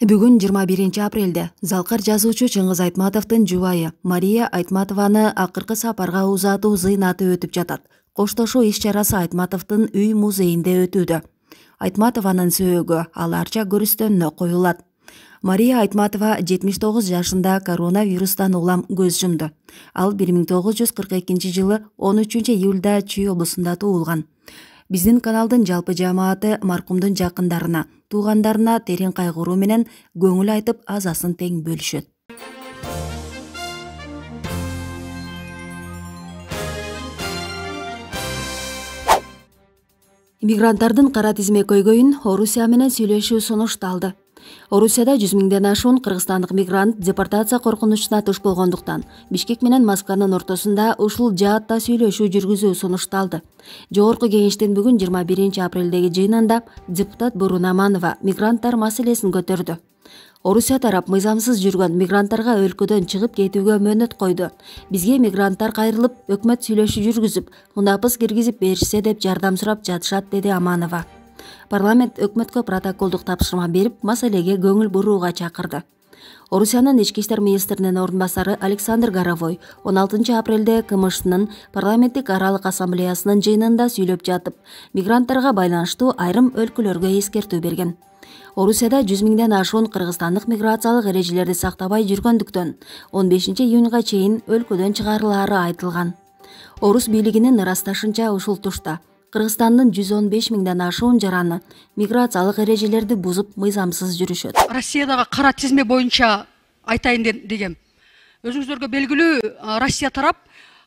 бүгүн жыйырма биринчи апрелде залкар жазуучу чыңгыз айтматовдун жубайы мария айтматованы акыркы сапарга узатуу зыйнаты өтүп жатат коштошуу иш чарасы айтматовдун үй музейинде өтүүдө айтматованын сөөгү ал арча көрүстөнүнө коюлат мария айтматова жетимиш тогуз жашында коронавирустан улам көз жумду ал бир миң тогуз жүз кырк экинчи жылы он үчүнчү июлда чүй облусунда туулган биздин каналдын жалпы жамааты маркумдун жакындарына туғандарына терең қайғыру менен көңіл айтып азасын тең бөлүшөт Мигранттардың қаратизме тизме көйгөйүн орусия менен сүйлөшүү сунушталды орусияда жүз миңден ашуун кыргызстандык мигрант депортация коркунучуна туш болгондуктан бишкек менен москванын ортосунда ушул жаатта сүйлөшүү жүргүзүү сунушталды жогорку кеңештин бүгүн жыйырма биринчи апрелдеги жыйынында депутат бурун аманова мигранттар маселесин көтөрдү орусия тарап мыйзамсыз жүргөн мигранттарга өлкөдөн чыгып кетүүгө мөөнөт койду бизге мигранттар кайрылып өкмөт сүйлөшүү жүргүзүп мунапыс киргизип беришсе деп жардам сурап жатышат деди аманова парламент өкмөткө протоколдук тапшырма берип маселеге көңүл бурууга чакырды орусиянын ички иштер министринин орун басары александр горовой он алтынчы апрелде кмшнын парламенттик аралык ассамблеясынын жыйынында сүйлөп жатып мигранттарга байланыштуу айрым өлкөлөргө эскертүү берген орусияда жүз миңден ашуун кыргызстандык миграциялык эрежелерди сактабай жүргөндүктөн он бешинчи июнга чейин өлкөдөн чыгарылаары айтылган орус бийлигинин ырасташынча ушул тушта кыргызстандын 115 миңден ашуун жараны миграциялык эрежелерди бузуп мыйзамсыз жүрүшөт россиядагы кара тизме боюнча айтайын дегем өзүңүздөргө белгилүү россия тарап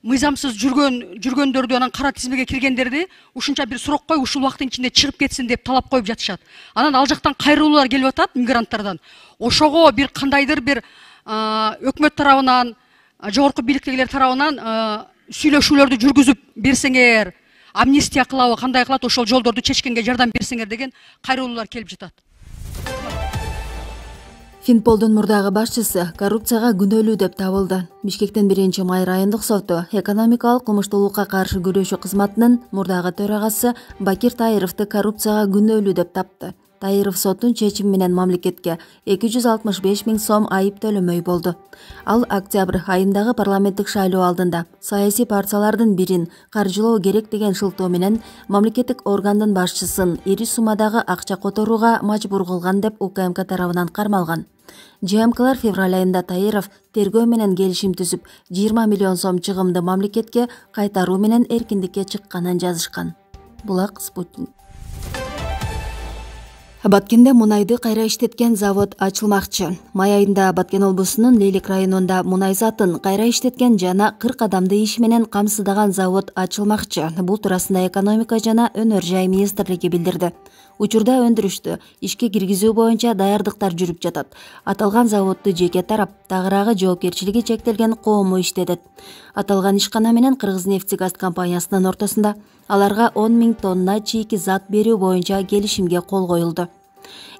мыйзамсыз жүргөн жүргөндөрдү анан кара тизмеге киргендерди ушунча бир срок коюп ушул убакыттын ичинде чыгып кетсин деп талап коюп жатышат анан ал жактан кайрылуулар келип атат мигранттардан ошого бир кандайдыр бир өкмөт тарабынан жогорку бийликтегилер тарабынан сүйлөшүүлөрдү жүргүзүп берсеңер амнистия кылабы кандай кылат ошол жолдорду чечкенге жардам берсеңер деген кайрылуулар келип жатат финполдун мурдагы башчысы коррупцияга күнөөлүү деп табылды бишкектин биринчи май райондук соту экономикалык кылмыштуулукка каршы күрөшүү кызматынын мурдагы төрагасы бакир таировду коррупцияга күнөөлүү деп тапты Тайыров соттың чечими менен мамлекетке 265 жүз сом айып төлөмөй болды. ал октябрь айындагы парламенттік шайлу алдында саяси парцалардың бірін каржылоо керек деген шылтоо менен мамлекеттік органдын башчысын ири сумадағы Ақча которууга мажбур кылган деп укмк тарабынан қармалған. жмклар февраль айында таиров тергөө менен келишим түзүп 20 миллион сом чыгымды мамлекетке кайтаруу менен эркиндикке чыкканын жазышкан булак спутник баткенде мунайды кайра иштеткен завод ачылмакчы май айында баткен облусунун лейлик районунда мунай затын кайра иштеткен жана кырк адамды иш менен камсыздаган завод ачылмакчы бул туурасында экономика жана өнөр жай министрлиги билдирди учурда өндүрүштү ишке киргизүү боюнча даярдыктар жүрүп жатат аталган заводду жеке тарап тагыраагы жоопкерчилиги чектелген коому иштетет аталган ишкана менен кыргыз нефть газ компаниясынын ортосунда аларга 10 миң тонна чийки зат берүү боюнча келишимге кол коюлду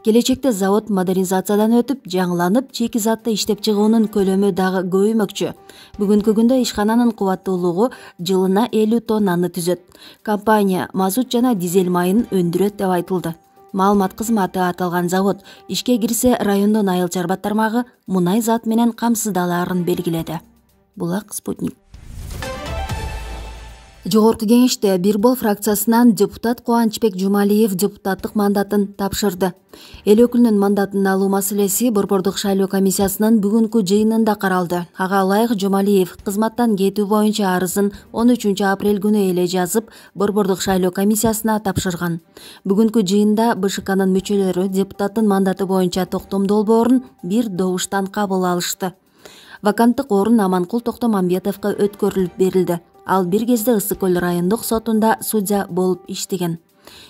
келечекте завод модернизациядан өтіп, жаңыланып чийки затты иштеп чыгуунун дағы дагы көбөймөкчү бүгүнкү күндө ишкананын кубаттуулугу жылына элүү тоннаны түзөт компания мазут жана дизель майын өндүрөт деп айтылды маалымат кызматы аталган завод ишке кирсе райондун айыл чарба тармагы мунай зат менен камсыздалаарын белгиледи булак спутник жогорку кеңеште бир бол фракциясынан депутат кубанычбек жумалиев депутаттык мандатын тапшырды эл өкүлүнүн мандатын алуу маселеси борбордук шайлоо комиссиясынын бүгүнкү жыйынында каралды ага ылайык жумалиев кызматтан кетүү боюнча арызын он үчүнчү апрель күнү эле жазып борбордук шайлоо комиссиясына тапшырган бүгүнкү жыйында бшкнын мүчөлөрү депутаттын мандаты боюнча токтом долбоорун бир добуштан кабыл алышты ваканттык орун аманкул токтомамбетовго өткөрүлүп берилди ал бир кезде ысык көл райондук сотунда судья болуп иштеген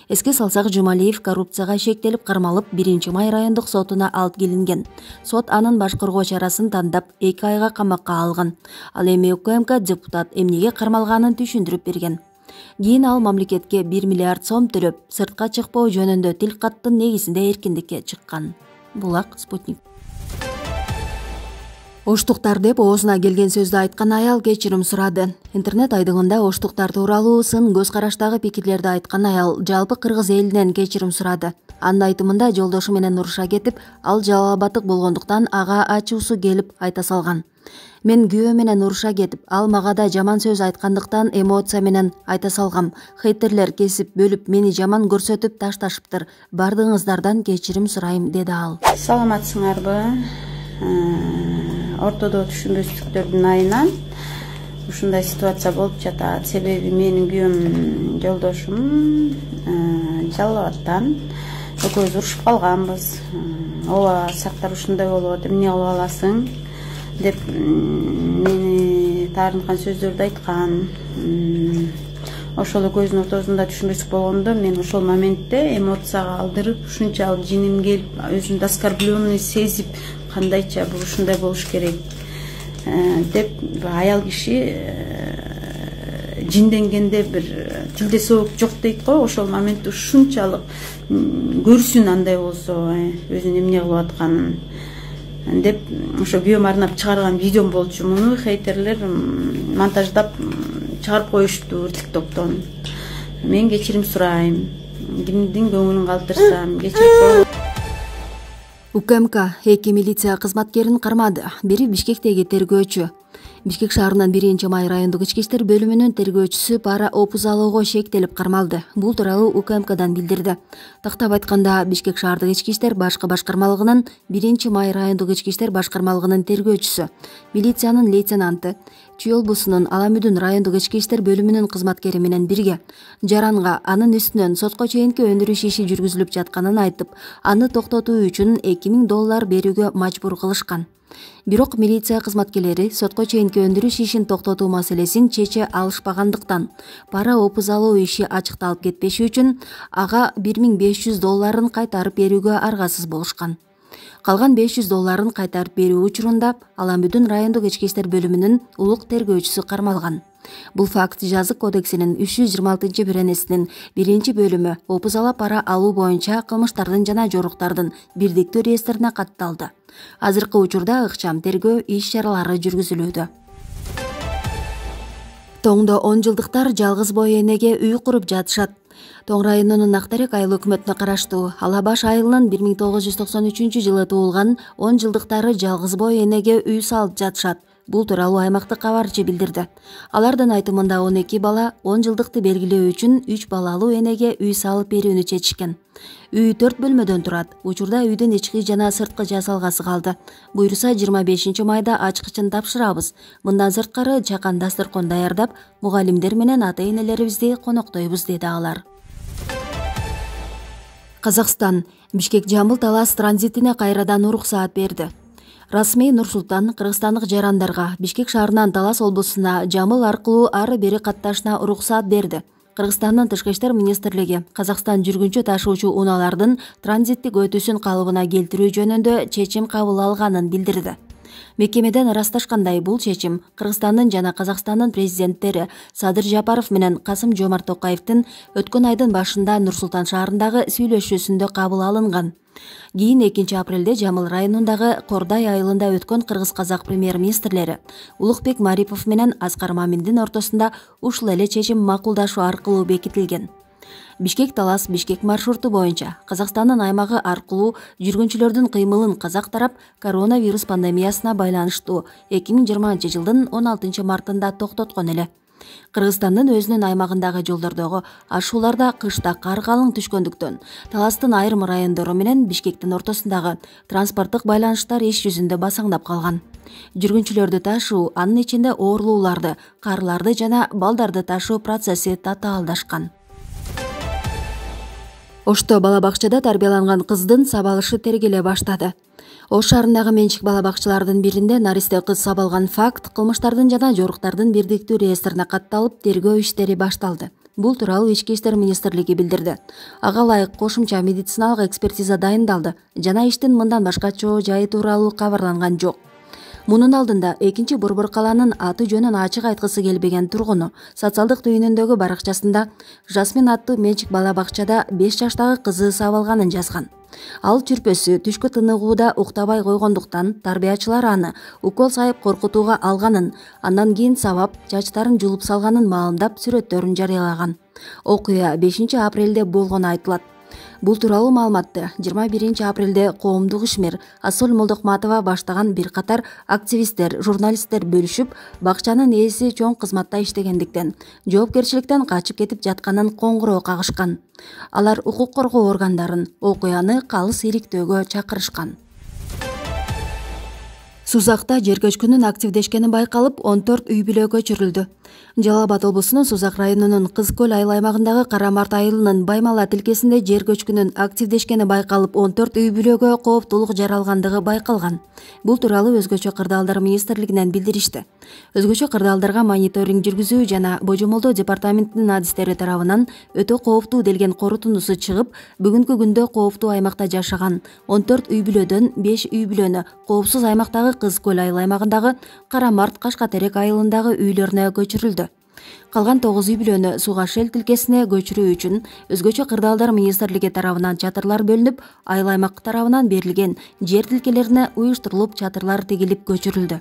эске салсак жумалиев коррупцияга шектелип кармалып биринчи май райондук сотуна алып келинген сот анын башкаргоо чарасын тандап эки айга камакка алган ал эми укмк депутат эмнеге кармалганын түшүндүрүп берген кийин ал мамлекетке бир миллиард сом төлөп сыртка чыкпоо жөнүндө тил каттын негизинде эркиндикке чыккан булак спутник оштуктар деп оозуна келген сөздү айткан аял кечирим сурады интернет айдыңында оштуктар тууралуу сын көз караштагы пикирлерди айткан аял жалпы кыргыз элинен кечирим сурады анын айтымында жолдошу менен уруша кетип ал жалаабаттык болгондуктан ага ачуусу келип айта салган мен күйөө менен уруша кетип ал мага да жаман сөз айткандыктан эмоция менен айта салгам хейтерлер кесип бөлүп мени жаман көрсөтүп ташташыптыр баардыгыңыздардан кечирим сурайм деди ал саламатсыңарбы э, ортодо түшүнбөстүктөрдүн айынан ушундай ситуация болуп жатат себеби менин күйөөм жолдошум э, жалал абаддан экөөбүз урушуп калганбыз э, ооба сактар ушундай болуп болот эмне кылып аласың деп мени таарынткан сөздөрдү айткан ошол экөөбүздүн ортобузда түшүнбөстүк болгондо мен ошол моментте моменттеэми алдырып ушунчалык жиним келип өзүмдү оскорбленный сезип кандайча бул ушундай болуш керек э, деп баяг аял киши э, жинденгенде бир э, тилде соок жок дейт го ошол моментте ушунчалык көрсүн андай болсо өзүнүн эмне кылып атканын деп ошо күйөөмө арнап чыгарган видеом болчу муну хейтерлер монтаждап чыгарып коюшуптур тиктоктон мен кечирим сурайм кимдин көңүлүн калтырсам кечирип укмк эки милиция кызматкерин кармады бири бишкектеги тергөөчү бишкек шаарынын биринчи май райондук ички иштер бөлүмүнүн тергөөчүсү пара опузалоого шектелип кармалды бул тууралуу укмкдан билдирди тактап айтканда бишкек шаардык ички иштер башкы башкармалыгынын биринчи май райондук ички иштер башкармалыгынын тергөөчүсү милициянын лейтенанты чүй облусунун ала мүдүн райондук ички иштер бөлүмүнүн кызматкери менен бирге жаранга анын үстүнөн сотко чейинки өндүрүш иши жүргүзүлүп жатканын айтып аны токтотуу үчүн эки миң доллар берүүгө мажбур кылышкан бирок милиция кызматкерлери сотко чейинки өндүрүш ишин токтотуу маселесин чече алышпагандыктан пара опуз алуу иши ачыкталып кетпеши үчүн ага бир миң беш жүз долларын кайтарып берүүгө аргасыз болушкан калган беш жүз долларын кайтарып берүү учурунда аламүдүн райондук ички иштер бөлүмүнүн улук тергөөчүсү кармалган бул факт жазык кодексинин үч жүз жыйырма алтынчы беренесинин биринчи бөлүмү опузалап пара алуу боюнча кылмыштардын жана жоруктардын бирдиктүү реестрине катталды азыркы учурда ыкчам тергөө иш чаралары жүргүзүлүүдө тоңдо он жылдыктар жалгыз бой энеге үй куруп жатышат тоң районунун актарек айыл өкмөтүнө караштуу ала баш айылынын бир миң тогуз жүз токсон үчүнчү жылы туулган он жылдыктары жалгыз бой энеге үй салып жатышат бул тууралуу аймактык кабарчы билдирди алардын айтымында он эки бала он жылдыкты белгилөө үчүн үч балалуу энеге үй салып берүүнү чечишкен үй төрт бөлмөдөн турат учурда үйдүн ички жана сырткы жасалгасы калды буюрса жыйырма бешинчи майда ачкычын тапшырабыз мындан сырткары чакан дасторкон даярдап мугалимдер менен ата энелерибизди коноктойбуз деди алар Қазақстан Бішкек Жамбыл Талас транзитіне қайрадан уруксаат берді. Расмей Нұрсултан қырғызстандық жарандарға Бишкек шарынан Талас облысына Жамыл арқылы ары бері қатташына рұқсат берді. Кыргызстандын тышкы иштер қазақстан Казакстан жүргүнчү ташуучу унаалардын транзиттик өтүүсүн калыбына келтирүү жөнүндө чечим кабыл алғанын билдирди мекемеден ырасташкандай бул чечим кыргызстандын жана казакстандын президенттери садыр жапаров менен касым жомарт токаевдин өткөн айдын башында нур султан шаарындагы сүйлөшүүсүндө кабыл алынган кийин экинчи апрелде жамыл районундагы кордай айылында өткөн кыргыз казак премьер министрлери улукбек марипов менен аскар маминдин ортосунда ушул эле чечим макулдашуу аркылуу бекитилген бишкек талас бишкек маршруту боюнча казакстандын аймагы аркылуу жүргүнчүлөрдүн кыймылын казак тарап коронавирус пандемиясына байланыштуу эки миң жыйырманчы жылдын он алтынчы мартында токтоткон эле кыргызстандын өзүнүн аймагындагы жолдордогу ашууларда кышта кар калың түшкөндүктөн таластын айрым райондору менен бишкектин ортосундагы транспорттук байланыштар иш жүзүндө басаңдап калган жүргүнчүлөрдү ташуу анын ичинде оорулууларды карыларды жана балдарды ташуу процесси татаалдашкан ошто бала бакчада тарбияланган кыздын сабалышы тергеле баштады ош шаарындагы менчик бала бакчалардын биринде наристе кыз сабалган факт кылмыштардын жана жоруктардын бирдиктүү реестрине катталып тергөө иштери башталды бул тууралуу ички иштер министрлиги билдирди ага ылайык кошумча медициналык экспертиза дайындалды жана иштин мындан башка чоо жайы тууралуу кабарланган жок мунун алдында экинчи борбор калаанын аты жөнүн ачык айткысы келбеген тургуну социалдык түйүнүндөгү баракчасында жасмин аттуу менчик бала бакчада беш жаштагы кызы алганын жазган ал чүрпөсү түшкү тыныгууда уктабай койгондуктан тарбиячылар аны укол сайып коркутууга алганын андан кийин сабап чачтарын жулуп салганын маалымдап сүрөттөрүн жарыялаган окуя бешинчи апрелде болгону айтылат бул тууралуу маалыматты жыйырма биринчи апрелде коомдук ишмер ассоль молдокматова баштаган бир катар активисттер журналисттер бөлүшүп бакчанын ээси чоң кызматта иштегендиктен жоопкерчиликтен качып кетип жатканын коңгуроо кагышкан алар укук коргоо органдарын окуяны калыс иликтөөгө чакырышкан сузакта жер көчкүнүн активдешкени байкалып он төрт үй бүлө көчүрүлдү жалал абад облусунун сузак районунун кыз көл айыл аймагындагы кара март айылынын баймала тилкесинде жер көчкүнүн активдешкени байкалып он төрт үй бүлөгө кооптуулук жаралгандыгы байкалган бул тууралуу өзгөчө кырдаалдар министрлигинен билдиришти өзгөчө кырдаалдарга мониторинг жүргүзүү жана божомолдоо департаментинин адистери тарабынан өтө кооптуу делген корутундусу чыгып бүгүнкү күндө кооптуу аймакта жашаган он төрт үй бүлөдөн беш үй бүлөнү коопсуз аймактагы кыз көл айыл аймагындагы кара март кашка терек айылындагы үйлөрүнө көчүрүлдү калган тогуз үй бүлөнү сууга шел тилкесине көчүрүү үчүн өзгөчө кырдаалдар министрлиги тарабынан чатырлар бөлүнүп айыл аймак тарабынан берилген жер тилкелерине уюштурулуп чатырлар тигилип көчүрүлдү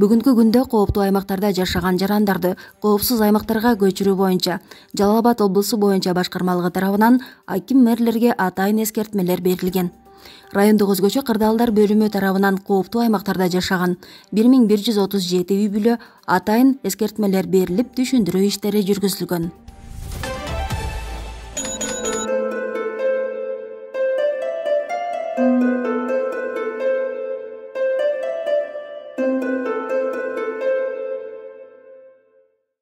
бүгүнкү күндө кооптуу аймактарда жашаган жарандарды коопсуз аймактарга көчүрүү боюнча жалал абад облусу боюнча башкармалыгы тарабынан аким мэрлерге атайын эскертмелер берилген райондук өзгөчө кырдаалдар бөлүмү тарабынан кооптуу аймактарда жашаган бир миң бир жүз отуз жети үй бүлө атайын эскертмелер берилип түшүндүрүү иштери жүргүзүлгөн